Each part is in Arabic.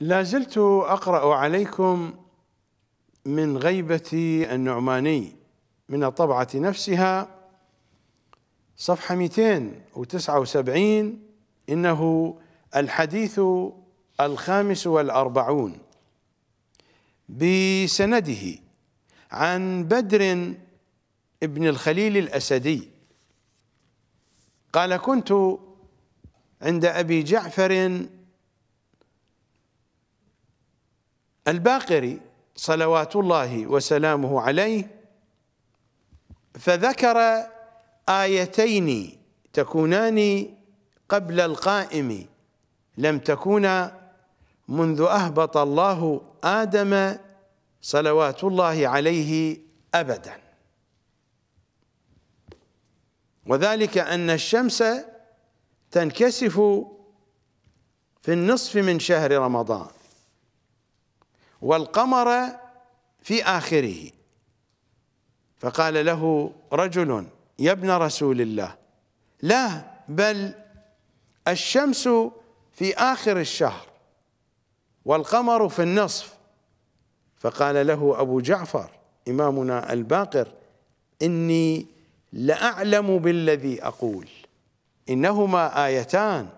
لا زلت اقرا عليكم من غيبه النعماني من الطبعه نفسها صفحه 279 انه الحديث الخامس والاربعون بسنده عن بدر بن الخليل الاسدي قال كنت عند ابي جعفر الباقري صلوات الله وسلامه عليه فذكر آيتين تكونان قبل القائم لم تكونا منذ أهبط الله آدم صلوات الله عليه أبدا وذلك أن الشمس تنكسف في النصف من شهر رمضان والقمر في آخره فقال له رجل يا ابن رسول الله لا بل الشمس في آخر الشهر والقمر في النصف فقال له أبو جعفر إمامنا الباقر إني لأعلم بالذي أقول إنهما آيتان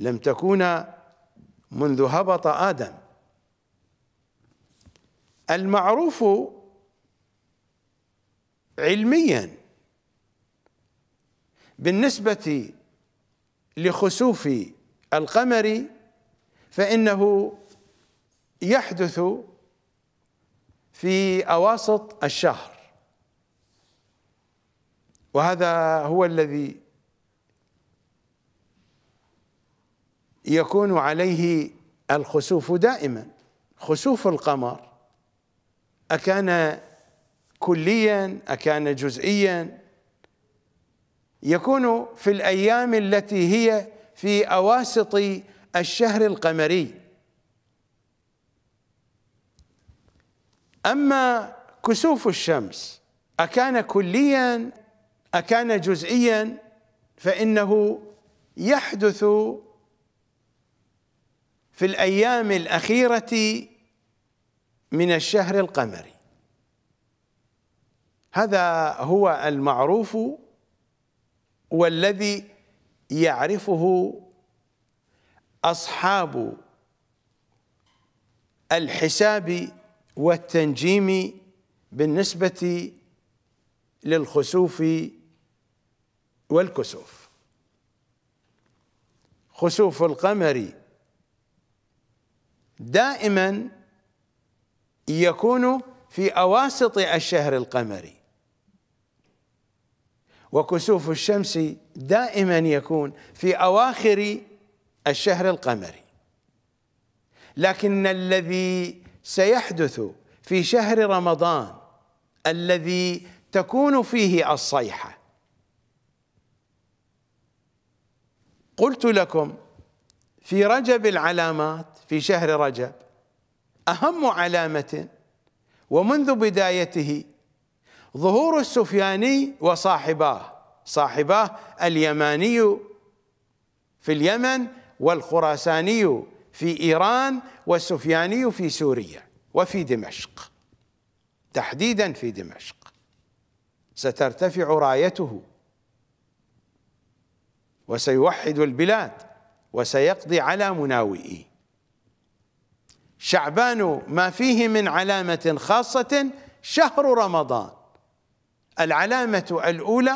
لم تكونا منذ هبط آدم المعروف علميا بالنسبة لخسوف القمر فإنه يحدث في أواسط الشهر وهذا هو الذي يكون عليه الخسوف دائما خسوف القمر أكان كليا أكان جزئيا يكون في الأيام التي هي في أواسط الشهر القمري أما كسوف الشمس أكان كليا أكان جزئيا فإنه يحدث في الأيام الأخيرة من الشهر القمري هذا هو المعروف والذي يعرفه أصحاب الحساب والتنجيم بالنسبة للخسوف والكسوف خسوف القمر دائما يكون في أواسط الشهر القمري وكسوف الشمس دائما يكون في أواخر الشهر القمري لكن الذي سيحدث في شهر رمضان الذي تكون فيه الصيحة قلت لكم في رجب العلامات في شهر رجب أهم علامة ومنذ بدايته ظهور السفياني وصاحباه صاحباه اليماني في اليمن والخراساني في إيران والسفياني في سوريا وفي دمشق تحديدا في دمشق سترتفع رايته وسيوحد البلاد وسيقضي على مناوئيه شعبان ما فيه من علامة خاصة شهر رمضان العلامة الأولى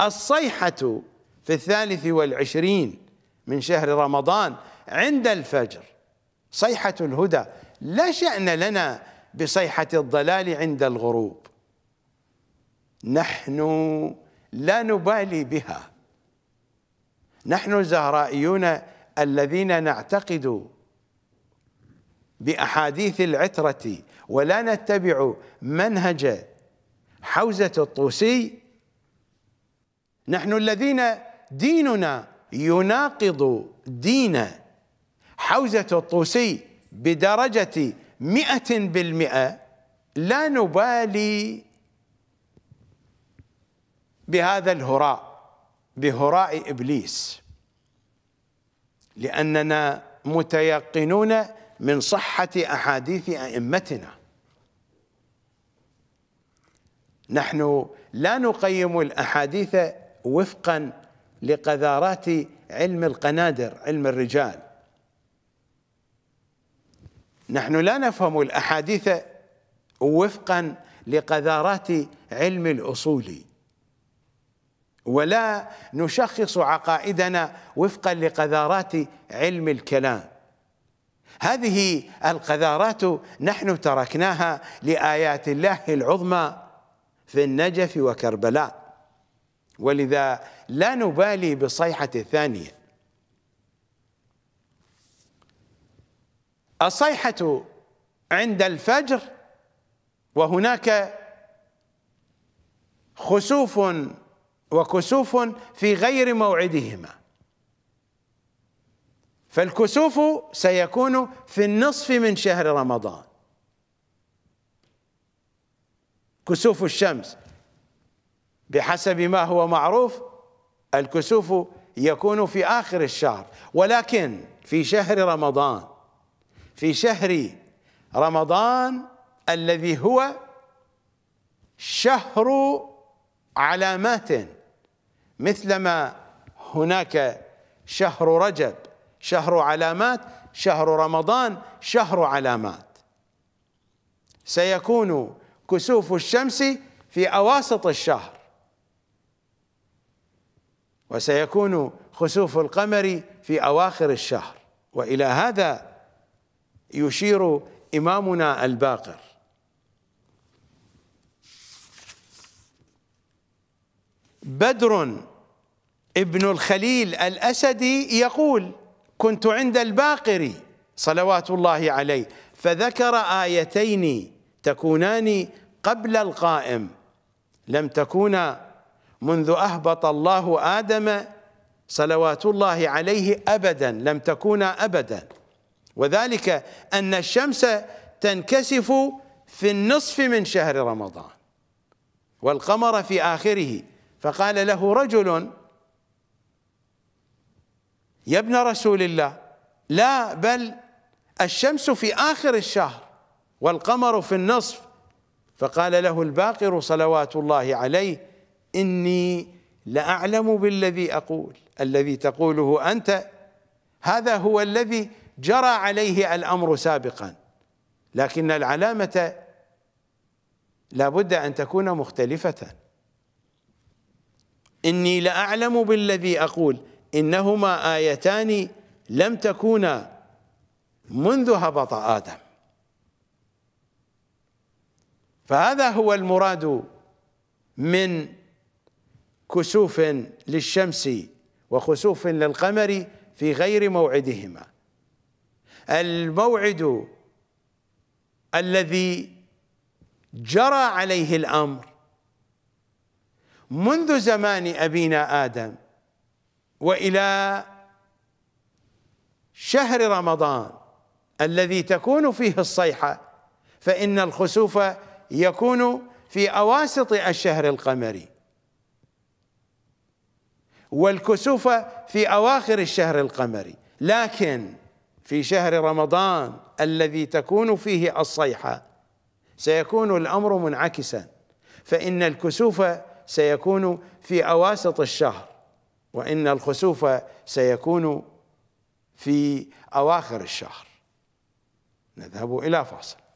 الصيحة في الثالث والعشرين من شهر رمضان عند الفجر صيحة الهدى لا شأن لنا بصيحة الضلال عند الغروب نحن لا نبالي بها نحن الزهرائيون الذين نعتقد باحاديث العتره ولا نتبع منهج حوزه الطوسي نحن الذين ديننا يناقض دين حوزه الطوسي بدرجه مئة بالمئة لا نبالي بهذا الهراء بهراء إبليس لأننا متيقنون من صحة أحاديث أئمتنا نحن لا نقيم الأحاديث وفقا لقذارات علم القنادر علم الرجال نحن لا نفهم الأحاديث وفقا لقذارات علم الأصول ولا نشخص عقائدنا وفقا لقذارات علم الكلام هذه القذارات نحن تركناها لآيات الله العظمى في النجف وكربلاء ولذا لا نبالي بالصيحة الثانية الصيحة عند الفجر وهناك خسوف وكسوف في غير موعدهما فالكسوف سيكون في النصف من شهر رمضان كسوف الشمس بحسب ما هو معروف الكسوف يكون في آخر الشهر ولكن في شهر رمضان في شهر رمضان الذي هو شهر علامات مثلما هناك شهر رجب شهر علامات شهر رمضان شهر علامات سيكون كسوف الشمس في أواسط الشهر وسيكون خسوف القمر في أواخر الشهر وإلى هذا يشير إمامنا الباقر بدر ابن الخليل الأسدي يقول كنت عند الباقر صلوات الله عليه فذكر آيتين تكونان قبل القائم لم تكونا منذ أهبط الله آدم صلوات الله عليه أبدا لم تكونا أبدا وذلك أن الشمس تنكسف في النصف من شهر رمضان والقمر في آخره فقال له رجل يا ابن رسول الله لا بل الشمس في آخر الشهر والقمر في النصف فقال له الباقر صلوات الله عليه إني لأعلم بالذي أقول الذي تقوله أنت هذا هو الذي جرى عليه الأمر سابقا لكن العلامة لا بد أن تكون مختلفة إني لأعلم بالذي أقول إنهما آيتان لم تكونا منذ هبط آدم فهذا هو المراد من كسوف للشمس وخسوف للقمر في غير موعدهما الموعد الذي جرى عليه الأمر منذ زمان أبينا آدم والى شهر رمضان الذي تكون فيه الصيحه فان الخسوف يكون في اواسط الشهر القمري والكسوف في اواخر الشهر القمري لكن في شهر رمضان الذي تكون فيه الصيحه سيكون الامر منعكسا فان الكسوف سيكون في اواسط الشهر وإن الخسوف سيكون في أواخر الشهر نذهب إلى فاصل